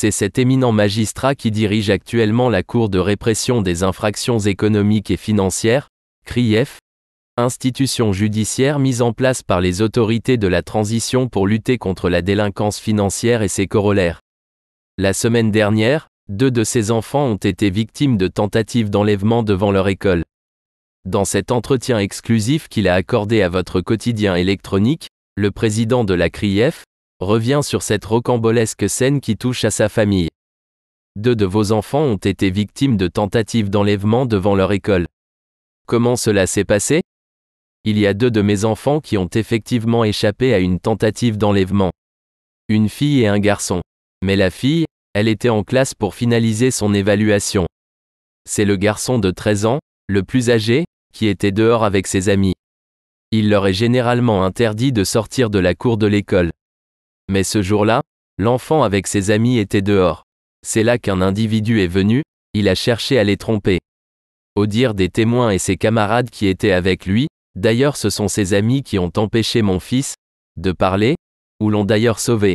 c'est cet éminent magistrat qui dirige actuellement la Cour de répression des infractions économiques et financières, CRIEF, institution judiciaire mise en place par les autorités de la transition pour lutter contre la délinquance financière et ses corollaires. La semaine dernière, deux de ses enfants ont été victimes de tentatives d'enlèvement devant leur école. Dans cet entretien exclusif qu'il a accordé à votre quotidien électronique, le président de la CRIEF, Reviens sur cette rocambolesque scène qui touche à sa famille. Deux de vos enfants ont été victimes de tentatives d'enlèvement devant leur école. Comment cela s'est passé Il y a deux de mes enfants qui ont effectivement échappé à une tentative d'enlèvement. Une fille et un garçon. Mais la fille, elle était en classe pour finaliser son évaluation. C'est le garçon de 13 ans, le plus âgé, qui était dehors avec ses amis. Il leur est généralement interdit de sortir de la cour de l'école. Mais ce jour-là, l'enfant avec ses amis était dehors. C'est là qu'un individu est venu, il a cherché à les tromper. Au dire des témoins et ses camarades qui étaient avec lui, d'ailleurs ce sont ses amis qui ont empêché mon fils de parler, ou l'ont d'ailleurs sauvé.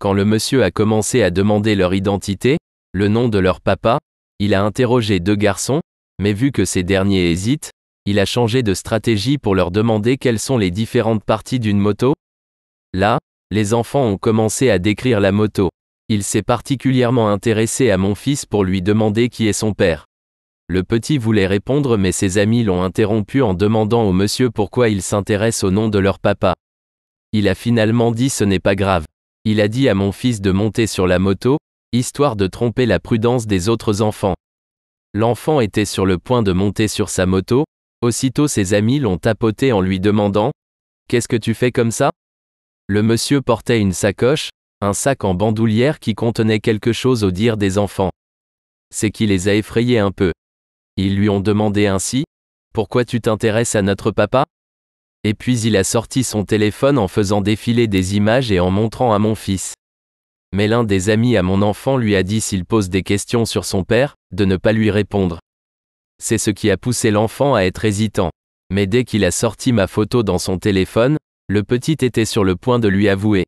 Quand le monsieur a commencé à demander leur identité, le nom de leur papa, il a interrogé deux garçons, mais vu que ces derniers hésitent, il a changé de stratégie pour leur demander quelles sont les différentes parties d'une moto. Là, les enfants ont commencé à décrire la moto. Il s'est particulièrement intéressé à mon fils pour lui demander qui est son père. Le petit voulait répondre mais ses amis l'ont interrompu en demandant au monsieur pourquoi il s'intéresse au nom de leur papa. Il a finalement dit ce n'est pas grave. Il a dit à mon fils de monter sur la moto, histoire de tromper la prudence des autres enfants. L'enfant était sur le point de monter sur sa moto, aussitôt ses amis l'ont tapoté en lui demandant ⁇ Qu'est-ce que tu fais comme ça ?⁇ le monsieur portait une sacoche, un sac en bandoulière qui contenait quelque chose au dire des enfants. C'est qui les a effrayés un peu. Ils lui ont demandé ainsi, Pourquoi tu t'intéresses à notre papa Et puis il a sorti son téléphone en faisant défiler des images et en montrant à mon fils. Mais l'un des amis à mon enfant lui a dit s'il pose des questions sur son père, de ne pas lui répondre. C'est ce qui a poussé l'enfant à être hésitant. Mais dès qu'il a sorti ma photo dans son téléphone, le petit était sur le point de lui avouer.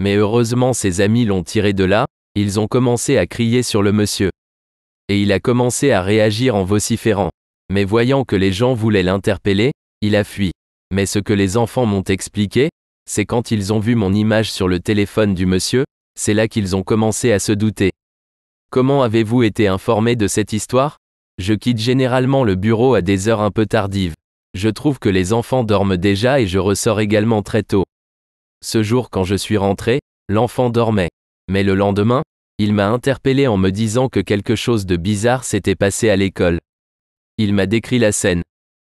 Mais heureusement ses amis l'ont tiré de là, ils ont commencé à crier sur le monsieur. Et il a commencé à réagir en vociférant. Mais voyant que les gens voulaient l'interpeller, il a fui. Mais ce que les enfants m'ont expliqué, c'est quand ils ont vu mon image sur le téléphone du monsieur, c'est là qu'ils ont commencé à se douter. Comment avez-vous été informé de cette histoire Je quitte généralement le bureau à des heures un peu tardives. Je trouve que les enfants dorment déjà et je ressors également très tôt. Ce jour quand je suis rentré, l'enfant dormait. Mais le lendemain, il m'a interpellé en me disant que quelque chose de bizarre s'était passé à l'école. Il m'a décrit la scène.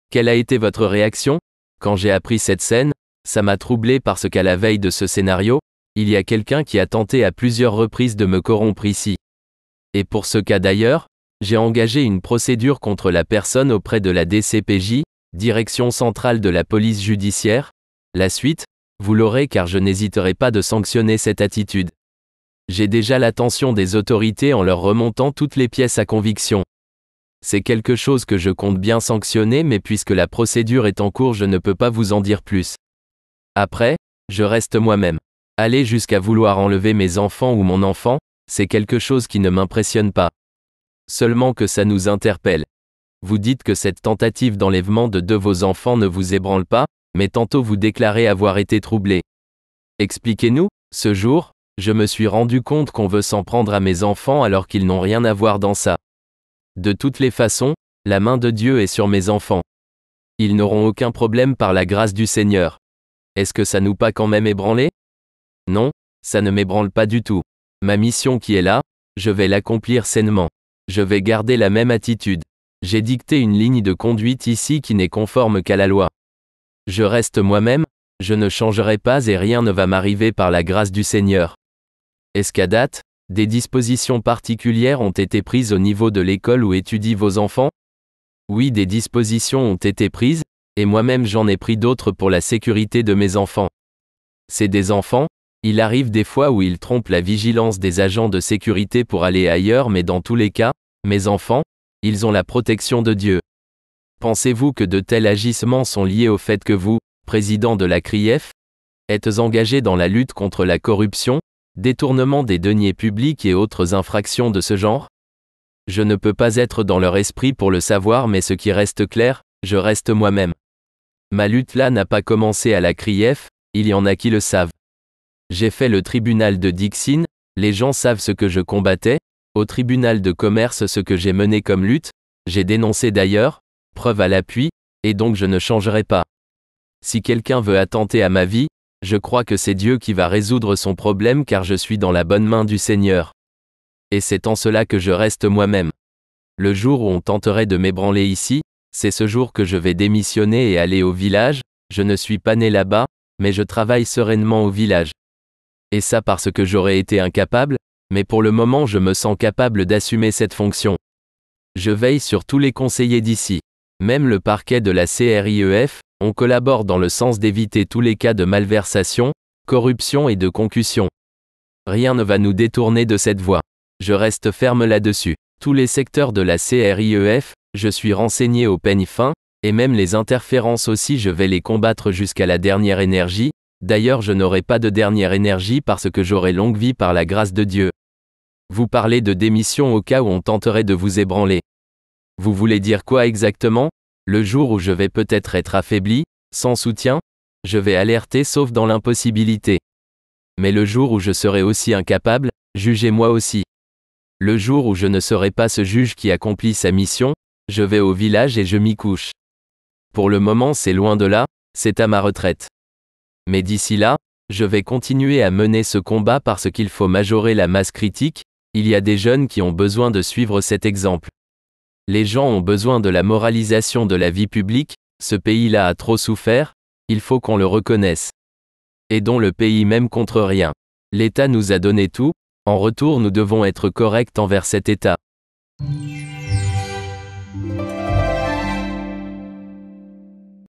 Quelle a été votre réaction Quand j'ai appris cette scène, ça m'a troublé parce qu'à la veille de ce scénario, il y a quelqu'un qui a tenté à plusieurs reprises de me corrompre ici. Et pour ce cas d'ailleurs, j'ai engagé une procédure contre la personne auprès de la DCPJ, Direction centrale de la police judiciaire, la suite, vous l'aurez car je n'hésiterai pas de sanctionner cette attitude. J'ai déjà l'attention des autorités en leur remontant toutes les pièces à conviction. C'est quelque chose que je compte bien sanctionner mais puisque la procédure est en cours je ne peux pas vous en dire plus. Après, je reste moi-même. Aller jusqu'à vouloir enlever mes enfants ou mon enfant, c'est quelque chose qui ne m'impressionne pas. Seulement que ça nous interpelle vous dites que cette tentative d'enlèvement de deux vos enfants ne vous ébranle pas, mais tantôt vous déclarez avoir été troublé. Expliquez-nous, ce jour, je me suis rendu compte qu'on veut s'en prendre à mes enfants alors qu'ils n'ont rien à voir dans ça. De toutes les façons, la main de Dieu est sur mes enfants. Ils n'auront aucun problème par la grâce du Seigneur. Est-ce que ça nous pas quand même ébranlé Non, ça ne m'ébranle pas du tout. Ma mission qui est là, je vais l'accomplir sainement. Je vais garder la même attitude. J'ai dicté une ligne de conduite ici qui n'est conforme qu'à la loi. Je reste moi-même, je ne changerai pas et rien ne va m'arriver par la grâce du Seigneur. Est-ce qu'à date, des dispositions particulières ont été prises au niveau de l'école où étudient vos enfants Oui, des dispositions ont été prises, et moi-même j'en ai pris d'autres pour la sécurité de mes enfants. C'est des enfants, il arrive des fois où ils trompent la vigilance des agents de sécurité pour aller ailleurs mais dans tous les cas, mes enfants, ils ont la protection de Dieu. Pensez-vous que de tels agissements sont liés au fait que vous, président de la CRIEF, êtes engagé dans la lutte contre la corruption, détournement des deniers publics et autres infractions de ce genre Je ne peux pas être dans leur esprit pour le savoir mais ce qui reste clair, je reste moi-même. Ma lutte là n'a pas commencé à la CRIEF, il y en a qui le savent. J'ai fait le tribunal de Dixine, les gens savent ce que je combattais, au tribunal de commerce ce que j'ai mené comme lutte, j'ai dénoncé d'ailleurs, preuve à l'appui, et donc je ne changerai pas. Si quelqu'un veut attenter à ma vie, je crois que c'est Dieu qui va résoudre son problème car je suis dans la bonne main du Seigneur. Et c'est en cela que je reste moi-même. Le jour où on tenterait de m'ébranler ici, c'est ce jour que je vais démissionner et aller au village, je ne suis pas né là-bas, mais je travaille sereinement au village. Et ça parce que j'aurais été incapable, mais pour le moment je me sens capable d'assumer cette fonction. Je veille sur tous les conseillers d'ici. Même le parquet de la CRIEF, on collabore dans le sens d'éviter tous les cas de malversation, corruption et de concussion. Rien ne va nous détourner de cette voie. Je reste ferme là-dessus. Tous les secteurs de la CRIEF, je suis renseigné au peigne fin, et même les interférences aussi je vais les combattre jusqu'à la dernière énergie, d'ailleurs je n'aurai pas de dernière énergie parce que j'aurai longue vie par la grâce de Dieu. Vous parlez de démission au cas où on tenterait de vous ébranler. Vous voulez dire quoi exactement Le jour où je vais peut-être être affaibli, sans soutien Je vais alerter sauf dans l'impossibilité. Mais le jour où je serai aussi incapable, jugez-moi aussi. Le jour où je ne serai pas ce juge qui accomplit sa mission, je vais au village et je m'y couche. Pour le moment c'est loin de là, c'est à ma retraite. Mais d'ici là, je vais continuer à mener ce combat parce qu'il faut majorer la masse critique, il y a des jeunes qui ont besoin de suivre cet exemple. Les gens ont besoin de la moralisation de la vie publique, ce pays-là a trop souffert, il faut qu'on le reconnaisse. Et dont le pays même contre rien. L'État nous a donné tout, en retour nous devons être corrects envers cet État.